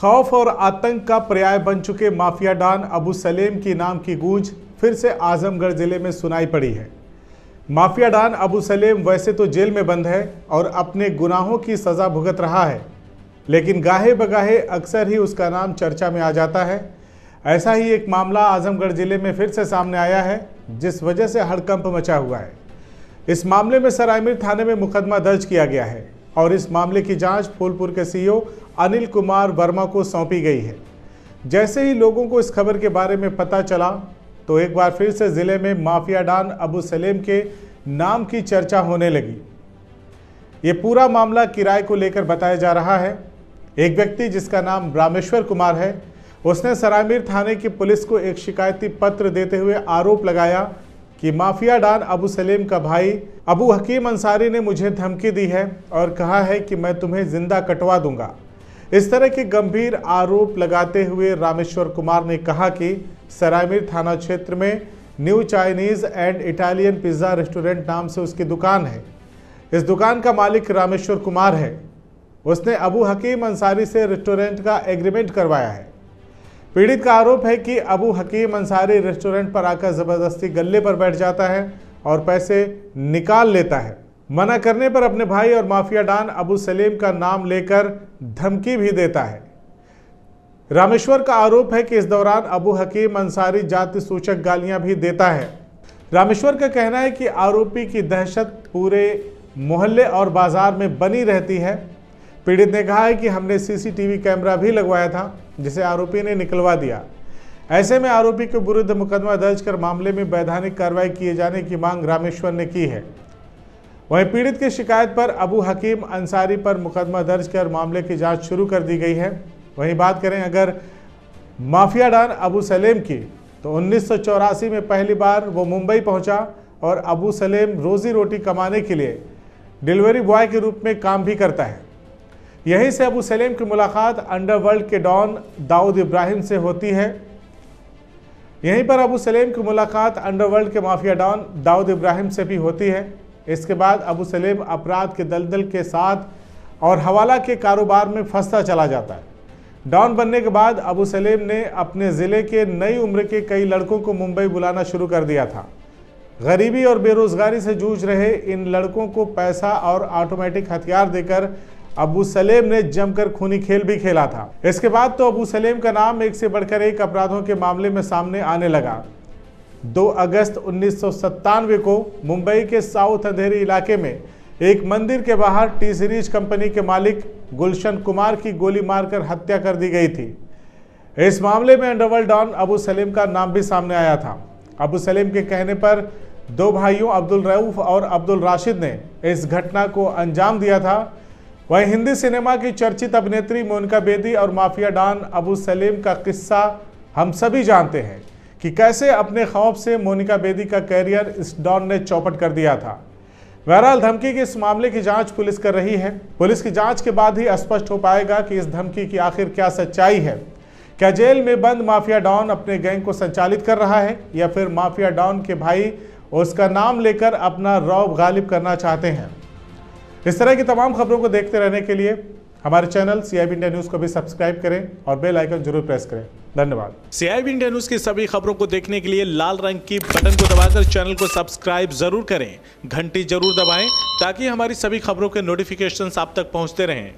खौफ और आतंक का पर्याय बन चुके माफिया डॉन अबू सलेम की नाम की गूंज फिर से आजमगढ़ जिले में सुनाई पड़ी है माफिया डॉन अबू सलेम वैसे तो जेल में बंद है और अपने गुनाहों की सज़ा भुगत रहा है लेकिन गाहे बगाहे अक्सर ही उसका नाम चर्चा में आ जाता है ऐसा ही एक मामला आजमगढ़ ज़िले में फिर से सामने आया है जिस वजह से हड़कंप मचा हुआ है इस मामले में सरायमीर थाने में मुकदमा दर्ज किया गया है और इस मामले की जांच फूलपुर के सीईओ अनिल कुमार वर्मा को सौंपी गई है जैसे ही लोगों को इस खबर के बारे में पता चला तो एक बार फिर से ज़िले में माफिया डान अबू सलेम के नाम की चर्चा होने लगी ये पूरा मामला किराए को लेकर बताया जा रहा है एक व्यक्ति जिसका नाम रामेश्वर कुमार है उसने सरायमीर थाने की पुलिस को एक शिकायती पत्र देते हुए आरोप लगाया कि माफिया डान अबू सलीम का भाई अबू हकीम अंसारी ने मुझे धमकी दी है और कहा है कि मैं तुम्हें जिंदा कटवा दूंगा इस तरह के गंभीर आरोप लगाते हुए रामेश्वर कुमार ने कहा कि सरायमीर थाना क्षेत्र में new Chinese and Italian pizza restaurant नाम से उसकी दुकान है इस दुकान का मालिक रामेश्वर कुमार है उसने अबू हकीम अंसारी से रेस्टोरेंट का एग्रीमेंट करवाया है पीड़ित का आरोप है कि अबू हकीम अंसारी रेस्टोरेंट पर आकर ज़बरदस्ती गले पर बैठ जाता है और पैसे निकाल लेता है मना करने पर अपने भाई और माफिया डान अबू सलीम का नाम लेकर धमकी भी देता है रामेश्वर का आरोप है कि इस दौरान अबू हकीम अंसारी जाति सूचक गालियां भी देता है रामेश्वर का कहना है कि आरोपी की दहशत पूरे मोहल्ले और बाजार में बनी रहती है पीड़ित ने कहा है कि हमने सीसीटीवी कैमरा भी लगवाया था जिसे आरोपी ने निकलवा दिया ऐसे में आरोपी के विरुद्ध मुकदमा दर्ज कर मामले में वैधानिक कार्रवाई किए जाने की मांग रामेश्वर ने की है वहीं पीड़ित की शिकायत पर अबू हकीम अंसारी पर मुकदमा दर्ज कर मामले की जांच शुरू कर दी गई है वहीं बात करें अगर माफिया डान अबू सलेम की तो उन्नीस में पहली बार वो मुंबई पहुंचा और अबू सलेम रोजी रोटी कमाने के लिए डिलीवरी बॉय के रूप में काम भी करता है यहीं से अबू सलेम की मुलाकात अंडरवर्ल्ड के डॉन दाऊद इब्राहिम से होती है यहीं पर अबू सलेम की मुलाकात अंडरवर्ल्ड के माफिया डॉन दाऊद इब्राहिम से भी होती है इसके बाद अबू सलेम अपराध के दलदल के साथ और हवाला के कारोबार में फंसता चला जाता है डॉन बनने के बाद अबू सलेम ने अपने ज़िले के नई उम्र के कई लड़कों को मुंबई बुलाना शुरू कर दिया था गरीबी और बेरोज़गारी से जूझ रहे इन लड़कों को पैसा और ऑटोमेटिक हथियार देकर अबू सलेम ने जमकर खूनी खेल भी खेला था इसके बाद तो अबू सलेम का नाम एक से बढ़कर एक अपराधों के मामले में सामने आने लगा 2 अगस्त उन्नीस को मुंबई के साउथ अंधेरी इलाके में एक मंदिर के बाहर टी सीरीज कंपनी के मालिक गुलशन कुमार की गोली मारकर हत्या कर दी गई थी इस मामले में अंडरवर्ल्ड डॉन अबू सलेम का नाम भी सामने आया था अबू सलेम के कहने पर दो भाइयों अब्दुल रऊफ और अब्दुल राशिद ने इस घटना को अंजाम दिया था वहीं हिंदी सिनेमा की चर्चित अभिनेत्री मोनिका बेदी और माफिया डॉन अबू सलीम का किस्सा हम सभी जानते हैं कि कैसे अपने खौफ से मोनिका बेदी का कैरियर इस डॉन ने चौपट कर दिया था बहरहाल धमकी के इस मामले की जांच पुलिस कर रही है पुलिस की जांच के बाद ही स्पष्ट हो पाएगा कि इस धमकी की आखिर क्या सच्चाई है क्या जेल में बंद माफिया डॉन अपने गैंग को संचालित कर रहा है या फिर माफिया डॉन के भाई उसका नाम लेकर अपना रौब गालिब करना चाहते हैं इस तरह की तमाम खबरों को देखते रहने के लिए हमारे चैनल सीआईबी इंडिया न्यूज़ को भी सब्सक्राइब करें और बेल आइकन जरूर प्रेस करें धन्यवाद सीआईबी इंडिया न्यूज़ की सभी खबरों को देखने के लिए लाल रंग की बटन को दबाकर चैनल को सब्सक्राइब जरूर करें घंटी जरूर दबाएं ताकि हमारी सभी खबरों के नोटिफिकेशन आप तक पहुंचते रहें